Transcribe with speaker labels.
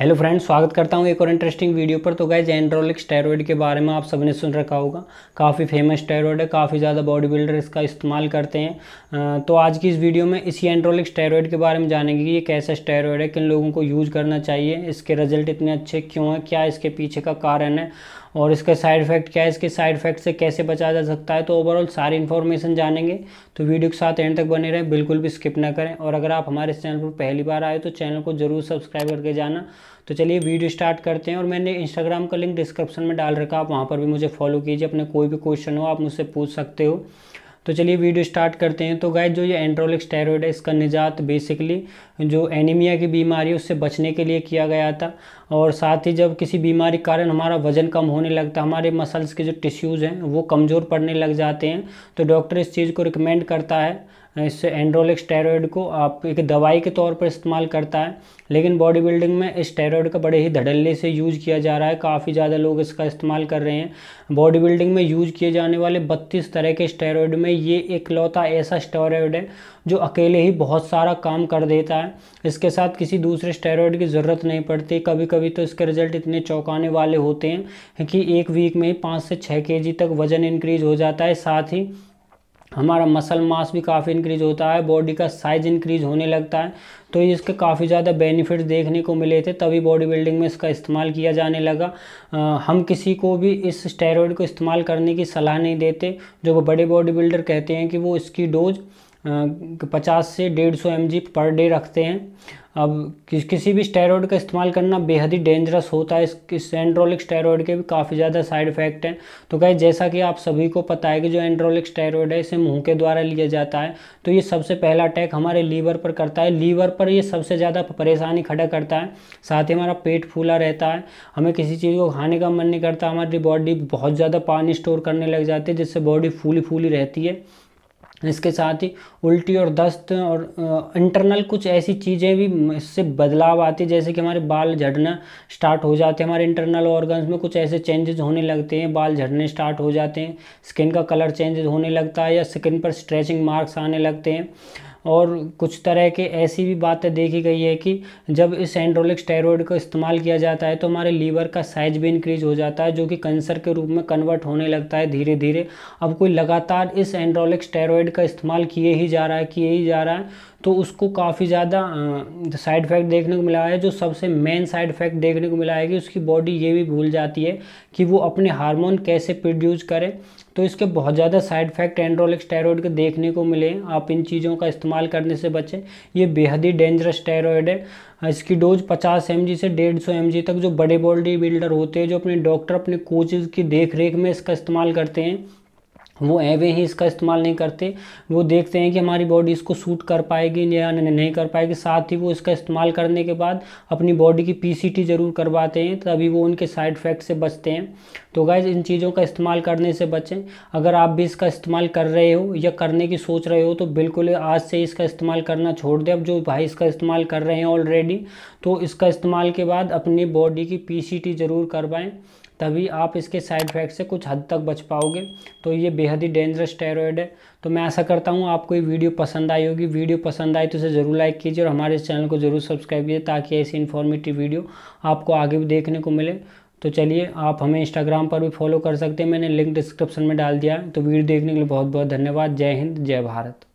Speaker 1: hello friends स्वागत करता हूँ एक और इंटरेस्टिंग वीडियो पर तो गए एंड्रोलिक स्टेरॉयड के बारे में आप सबने सुन रखा होगा काफ़ी फेमस स्टेरॉयड है काफ़ी ज़्यादा बॉडी बिल्डर इसका इस्तेमाल करते हैं तो आज की इस वीडियो में इसी एंड्रोलिक स्टेरॉयड के बारे में जानेंगे कि ये कैसा स्टेरॉयड है किन लोगों को यूज़ करना चाहिए इसके रिजल्ट इतने अच्छे क्यों हैं क्या इसके पीछे का कारण है और इसका साइड इफेक्ट क्या है इसके साइड इफेक्ट से कैसे बचा जा सकता है तो ओवरऑल सारी इन्फॉर्मेशन जानेंगे तो वीडियो के साथ एंड तक बने रहें बिल्कुल भी स्किप ना करें और अगर आप हमारे चैनल पर पहली बार आए तो चैनल को ज़रूर सब्सक्राइब करके जाना तो चलिए वीडियो स्टार्ट करते हैं और मैंने इंस्टाग्राम का लिंक डिस्क्रिप्शन में डाल रखा आप वहाँ पर भी मुझे फॉलो कीजिए अपने कोई भी क्वेश्चन हो आप मुझसे पूछ सकते हो तो चलिए वीडियो स्टार्ट करते हैं तो गाय जो ये एंड्रोलिक स्टेरॉयड है इसका निजात बेसिकली जो एनीमिया की बीमारी है उससे बचने के लिए किया गया था और साथ ही जब किसी बीमारी के कारण हमारा वजन कम होने लगता है हमारे मसल्स के जो टिश्यूज़ हैं वो कमज़ोर पड़ने लग जाते हैं तो डॉक्टर इस चीज़ को रिकमेंड करता है हाँ, इस एंड्रोलिक स्टेरॉयड को आप एक दवाई के तौर पर इस्तेमाल करता है लेकिन बॉडी बिल्डिंग में इस स्टेरॉयड का बड़े ही धड़ल्ले से यूज़ किया जा रहा है काफ़ी ज़्यादा लोग इसका इस्तेमाल कर रहे हैं बॉडी बिल्डिंग में यूज किए जाने वाले बत्तीस तरह के स्टेरॉयड में ये इकलौता ऐसा स्टेरॉयड है जो अकेले ही बहुत सारा काम कर देता है इसके साथ किसी दूसरे स्टेरॉयड की ज़रूरत नहीं पड़ती कभी कभी तो इसके रिजल्ट इतने चौंकाने वाले होते हैं कि एक वीक में ही पाँच से छः के तक वज़न इंक्रीज़ हो जाता है साथ ही हमारा मसल मास भी काफ़ी इंक्रीज होता है बॉडी का साइज इंक्रीज होने लगता है तो इसके काफ़ी ज़्यादा बेनिफिट्स देखने को मिले थे तभी बॉडी बिल्डिंग में इसका इस्तेमाल किया जाने लगा आ, हम किसी को भी इस स्टेरॉयड को इस्तेमाल करने की सलाह नहीं देते जो बड़े बॉडी बिल्डर कहते हैं कि वो इसकी डोज पचास से डेढ़ सौ एम पर डे रखते हैं अब किस किसी भी स्टेरॉयड का इस्तेमाल करना बेहद ही डेंजरस होता है इस एंड्रोलिक स्टेरॉयड के भी काफ़ी ज़्यादा साइड इफ़ेक्ट हैं तो कहे जैसा कि आप सभी को पता है कि जो एंड्रोलिक स्टेरॉयड है इसे मुंह के द्वारा लिया जाता है तो ये सबसे पहला अटैक हमारे लीवर पर करता है लीवर पर ये सबसे ज़्यादा परेशानी खड़ा करता है साथ ही हमारा पेट फूला रहता है हमें किसी चीज़ को खाने का मन नहीं करता हमारी बॉडी बहुत ज़्यादा पानी स्टोर करने लग जाती है जिससे बॉडी फूली फूली रहती है इसके साथ ही उल्टी और दस्त और इंटरनल कुछ ऐसी चीज़ें भी इससे बदलाव आती है जैसे कि हमारे बाल झड़ना स्टार्ट हो जाते हैं हमारे इंटरनल ऑर्गन्स में कुछ ऐसे चेंजेस होने लगते हैं बाल झड़ने स्टार्ट हो जाते हैं स्किन का कलर चेंजेस होने लगता है या स्किन पर स्ट्रेचिंग मार्क्स आने लगते हैं और कुछ तरह के ऐसी भी बातें देखी गई है कि जब इस एंड्रोलिक स्टेरॉयड को इस्तेमाल किया जाता है तो हमारे लीवर का साइज भी इंक्रीज हो जाता है जो कि कैंसर के रूप में कन्वर्ट होने लगता है धीरे धीरे अब कोई लगातार इस एंड्रोलिक स्टेरॉयड का इस्तेमाल किए ही जा रहा है किए ही जा रहा है तो उसको काफ़ी ज़्यादा साइड इफेक्ट देखने को मिला है जो सबसे मेन साइड इफेक्ट देखने को मिला है कि उसकी बॉडी ये भी भूल जाती है कि वो अपने हार्मोन कैसे प्रोड्यूस करे तो इसके बहुत ज़्यादा साइड इफेक्ट एंड्रोलिक स्टेरॉयड के देखने को मिले आप इन चीज़ों का इस्तेमाल करने से बचें ये बेहद ही डेंजरस स्टेरॉयड है इसकी डोज 50 एम से 150 एम तक जो बड़े बॉडी बिल्डर होते हैं जो अपने डॉक्टर अपने कोचेज़ की देख रेख में इसका इस्तेमाल करते हैं वो एवे ही इसका इस्तेमाल नहीं करते वो देखते हैं कि हमारी बॉडी इसको सूट कर पाएगी या नहीं कर पाएगी साथ ही वो इसका इस्तेमाल करने के बाद अपनी बॉडी की पीसीटी ज़रूर करवाते हैं तभी वो उनके साइड इफ़ेक्ट से बचते हैं तो गाइज इन चीज़ों का इस्तेमाल करने से बचें अगर आप भी इसका इस्तेमाल कर रहे हो या करने की सोच रहे हो तो बिल्कुल आज से इसका इस्तेमाल करना छोड़ दें अब जो भाई इसका इस्तेमाल कर रहे हैं ऑलरेडी तो इसका इस्तेमाल के बाद अपनी बॉडी की पी ज़रूर करवाएँ तभी आप इसके साइड इफेक्ट से कुछ हद तक बच पाओगे तो ये बेहद ही डेंजरस स्टेरॉयड है तो मैं ऐसा करता हूँ आपको ये वीडियो पसंद आई होगी वीडियो पसंद आई तो इसे ज़रूर लाइक कीजिए और हमारे चैनल को ज़रूर सब्सक्राइब कीजिए ताकि ऐसी इन्फॉर्मेटिव वीडियो आपको आगे भी देखने को मिले तो चलिए आप हमें इंस्टाग्राम पर भी फॉलो कर सकते हैं मैंने लिंक डिस्क्रिप्शन में डाल दिया है तो वीडियो देखने के लिए बहुत बहुत धन्यवाद जय हिंद जय भारत